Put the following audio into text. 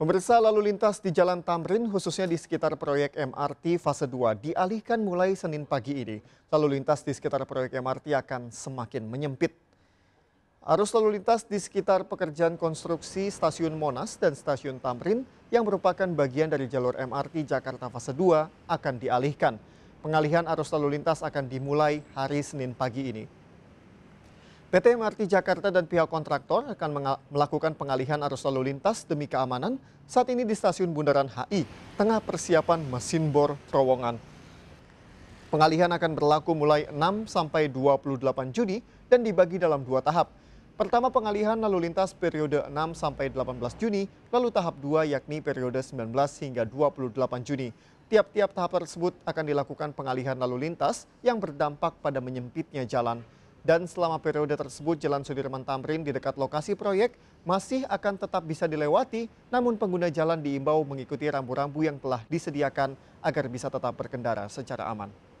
Pemirsa lalu lintas di Jalan Tamrin khususnya di sekitar proyek MRT fase 2 dialihkan mulai Senin pagi ini. Lalu lintas di sekitar proyek MRT akan semakin menyempit. Arus lalu lintas di sekitar pekerjaan konstruksi stasiun Monas dan stasiun Tamrin yang merupakan bagian dari jalur MRT Jakarta fase 2 akan dialihkan. Pengalihan arus lalu lintas akan dimulai hari Senin pagi ini. PT MRT Jakarta dan pihak kontraktor akan melakukan pengalihan arus lalu lintas demi keamanan saat ini di stasiun Bundaran HI, tengah persiapan mesin bor terowongan. Pengalihan akan berlaku mulai 6 sampai 28 Juni dan dibagi dalam dua tahap. Pertama pengalihan lalu lintas periode 6 sampai 18 Juni, lalu tahap 2 yakni periode 19 hingga 28 Juni. Tiap-tiap tahap tersebut akan dilakukan pengalihan lalu lintas yang berdampak pada menyempitnya jalan dan selama periode tersebut Jalan Sudirman Tamrin di dekat lokasi proyek masih akan tetap bisa dilewati, namun pengguna jalan diimbau mengikuti rambu-rambu yang telah disediakan agar bisa tetap berkendara secara aman.